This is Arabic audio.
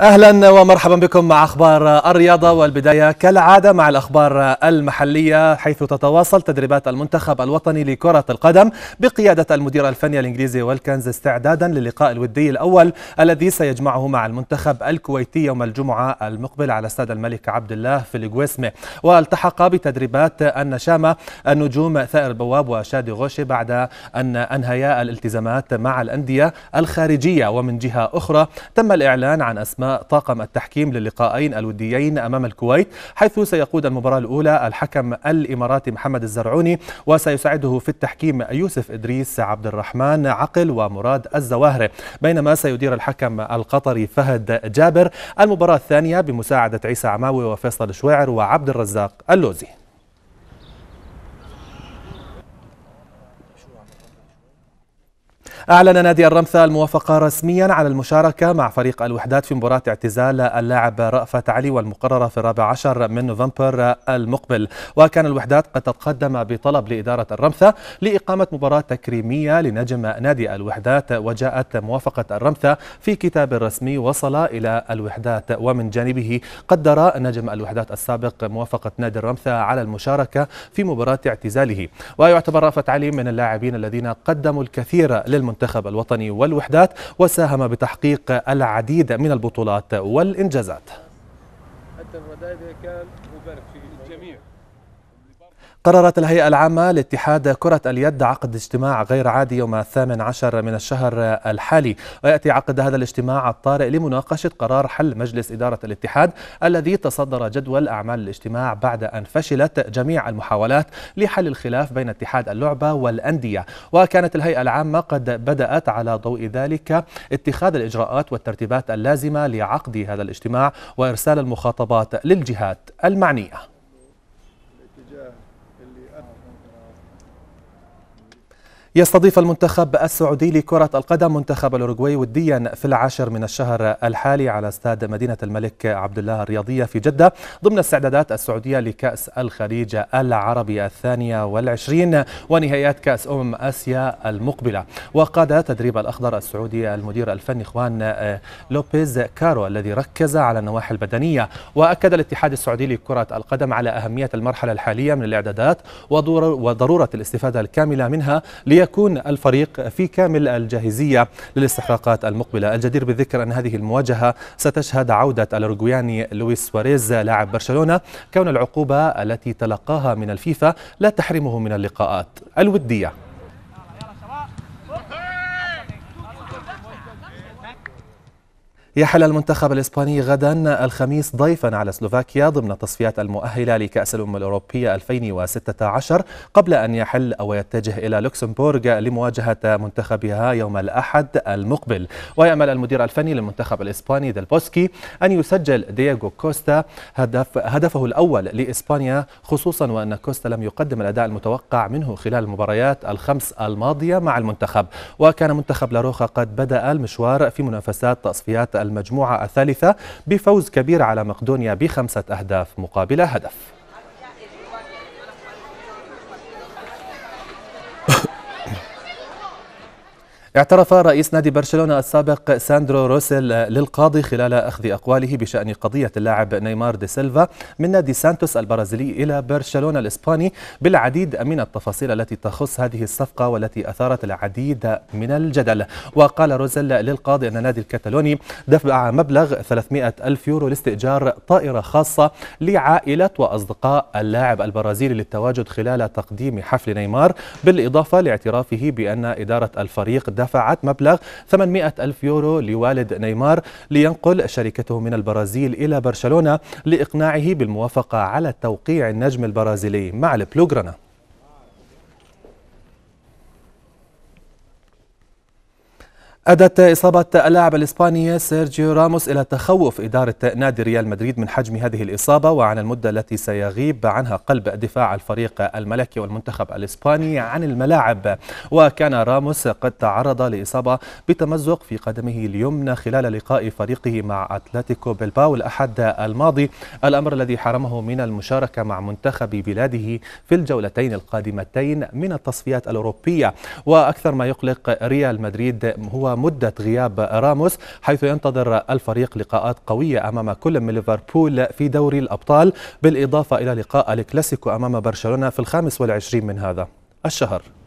اهلا ومرحبا بكم مع اخبار الرياضه والبدايه كالعاده مع الاخبار المحليه حيث تتواصل تدريبات المنتخب الوطني لكره القدم بقياده المدير الفني الانجليزي والكنز استعدادا للقاء الودي الاول الذي سيجمعه مع المنتخب الكويتي يوم الجمعه المقبل على استاد الملك عبد الله في الجويسمه والتحق بتدريبات النشامه النجوم ثائر البواب وشادي غوشي بعد ان انهيا الالتزامات مع الانديه الخارجيه ومن جهه اخرى تم الاعلان عن اسماء طاقم التحكيم للقاءين الوديين أمام الكويت حيث سيقود المباراة الأولى الحكم الإماراتي محمد الزرعوني وسيساعده في التحكيم يوسف إدريس عبد الرحمن عقل ومراد الزواهري بينما سيدير الحكم القطري فهد جابر المباراة الثانية بمساعدة عيسى عماوي وفيصل شويعر وعبد الرزاق اللوزي أعلن نادي الرمثا الموافقة رسميا على المشاركة مع فريق الوحدات في مباراة اعتزال اللاعب رأفت علي والمقررة في الرابع عشر من نوفمبر المقبل وكان الوحدات قد تقدم بطلب لإدارة الرمثا لإقامة مباراة تكريمية لنجم نادي الوحدات وجاءت موافقة الرمثا في كتاب رسمي وصل إلى الوحدات ومن جانبه قدر نجم الوحدات السابق موافقة نادي الرمثا على المشاركة في مباراة اعتزاله ويعتبر رأفت علي من اللاعبين الذين قدموا الكثير للمنتخب المنتخب الوطني والوحدات وساهم بتحقيق العديد من البطولات والإنجازات كان مبارك في الجميع قررت الهيئة العامة لاتحاد كرة اليد عقد اجتماع غير عادي يوم الثامن عشر من الشهر الحالي ويأتي عقد هذا الاجتماع الطارئ لمناقشة قرار حل مجلس إدارة الاتحاد الذي تصدر جدول أعمال الاجتماع بعد أن فشلت جميع المحاولات لحل الخلاف بين اتحاد اللعبة والأندية وكانت الهيئة العامة قد بدأت على ضوء ذلك اتخاذ الإجراءات والترتيبات اللازمة لعقد هذا الاجتماع وإرسال المخاطبات للجهات المعنية يستضيف المنتخب السعودي لكرة القدم منتخب الأوروغواي وديا في العاشر من الشهر الحالي على استاد مدينة الملك عبد الله الرياضية في جدة ضمن استعدادات السعودية لكأس الخليج العربي الثانية والعشرين ونهائيات كأس أمم آسيا المقبلة وقاد تدريب الأخضر السعودي المدير الفني خوان آه، لوبيز كارو الذي ركز على النواحي البدنية وأكد الاتحاد السعودي لكرة القدم على أهمية المرحلة الحالية من الإعدادات وضرورة الاستفادة الكاملة منها لي ليكون الفريق في كامل الجاهزية للاستحقاقات المقبلة الجدير بالذكر أن هذه المواجهة ستشهد عودة الأرجواني لويس سواريز لاعب برشلونة كون العقوبة التي تلقاها من الفيفا لا تحرمه من اللقاءات الودية يحل المنتخب الإسباني غدا الخميس ضيفا على سلوفاكيا ضمن التصفيات المؤهلة لكأس الأمم الأوروبية 2016 قبل أن يحل أو يتجه إلى لوكسمبورغ لمواجهة منتخبها يوم الأحد المقبل ويأمل المدير الفني للمنتخب الإسباني ديل بوسكي أن يسجل دييغو كوستا هدف هدفه الأول لإسبانيا خصوصا وأن كوستا لم يقدم الأداء المتوقع منه خلال المباريات الخمس الماضية مع المنتخب وكان منتخب لاروخا قد بدأ المشوار في منافسات تصفيات المجموعة الثالثة بفوز كبير على مقدونيا بخمسة أهداف مقابل هدف اعترف رئيس نادي برشلونة السابق ساندرو روسيل للقاضي خلال أخذ أقواله بشأن قضية اللاعب نيمار دي سيلفا من نادي سانتوس البرازيلي إلى برشلونة الإسباني بالعديد من التفاصيل التي تخص هذه الصفقة والتي أثارت العديد من الجدل وقال روسيل للقاضي أن النادي الكتالوني دفع مبلغ 300 ألف يورو لاستئجار طائرة خاصة لعائلة وأصدقاء اللاعب البرازيلي للتواجد خلال تقديم حفل نيمار بالإضافة لاعترافه بأن إدارة الفريق دفعت مبلغ 800 ألف يورو لوالد نيمار لينقل شركته من البرازيل إلى برشلونة لإقناعه بالموافقة على توقيع النجم البرازيلي مع البلوغرانا أدت إصابة اللاعب الإسباني سيرجيو راموس إلى تخوف إدارة نادي ريال مدريد من حجم هذه الإصابة وعن المدة التي سيغيب عنها قلب دفاع الفريق الملكي والمنتخب الإسباني عن الملاعب وكان راموس قد تعرض لإصابة بتمزق في قدمه اليمنى خلال لقاء فريقه مع أتلتيكو بلباو الأحد الماضي الأمر الذي حرمه من المشاركة مع منتخب بلاده في الجولتين القادمتين من التصفيات الأوروبية وأكثر ما يقلق ريال مدريد هو مدة غياب راموس حيث ينتظر الفريق لقاءات قوية أمام كل من ليفربول في دوري الأبطال بالإضافة إلى لقاء الكلاسيكو أمام برشلونة في الخامس والعشرين من هذا الشهر